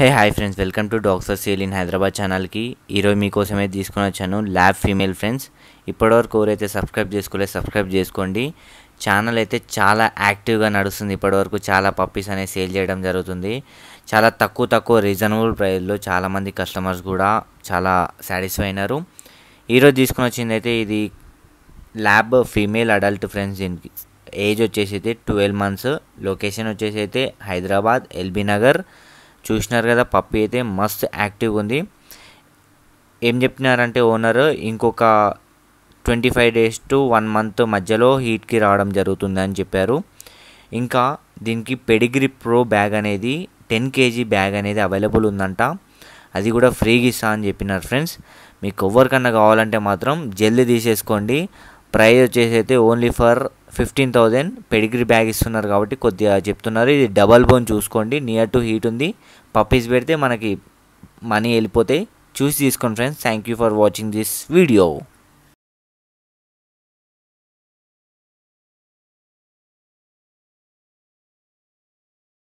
hey hi friends welcome to doctor sale in Hyderabad ఛానల్కి ఈరోజు మీకోసమే తీసుకుని వచ్చాను ల్యాబ్ ఫీమేల్ ఫ్రెండ్స్ ఇప్పటివరకు ఎవరైతే సబ్స్క్రైబ్ చేసుకోలే సబ్స్క్రైబ్ చేసుకోండి ఛానల్ అయితే చాలా యాక్టివ్గా నడుస్తుంది ఇప్పటివరకు చాలా పప్పీస్ అనేవి సేల్ చేయడం జరుగుతుంది చాలా తక్కువ తక్కువ రీజనబుల్ ప్రైస్లో చాలామంది కస్టమర్స్ కూడా చాలా సాటిస్ఫై అయినారు ఈరోజు తీసుకుని వచ్చింది అయితే ఇది ల్యాబ్ ఫీమేల్ అడల్ట్ ఫ్రెండ్స్ దీనికి ఏజ్ వచ్చేసి అయితే ట్వెల్వ్ మంత్స్ లొకేషన్ వచ్చేసి అయితే హైదరాబాద్ ఎల్బీ నగర్ చూసినారు కదా పప్పి అయితే మస్తు యాక్టివ్గా ఉంది ఏం చెప్తున్నారంటే ఓనర్ ఇంకొక twenty five days to one month మధ్యలో హీట్కి రావడం జరుగుతుందని చెప్పారు ఇంకా దీనికి పెడిగ్రీ ప్రో బ్యాగ్ అనేది టెన్ కేజీ బ్యాగ్ అనేది అవైలబుల్ ఉందంట అది కూడా ఫ్రీగా ఇస్తా అని చెప్పినారు ఫ్రెండ్స్ మీకు ఎవరికన్నా కావాలంటే మాత్రం జల్దీ తీసేసుకోండి ప్రైజ్ వచ్చేసి అయితే only for fifteen thousand pedigree bag ఇస్తున్నారు కాబట్టి కొద్దిగా చెప్తున్నారు ఇది డబల్ బోన్ చూసుకోండి నియర్ టు హీట్ ఉంది పప్పీస్ పెడితే మనకి మనీ వెళ్ళిపోతాయి చూసి తీసుకోండి friends thank you for watching this video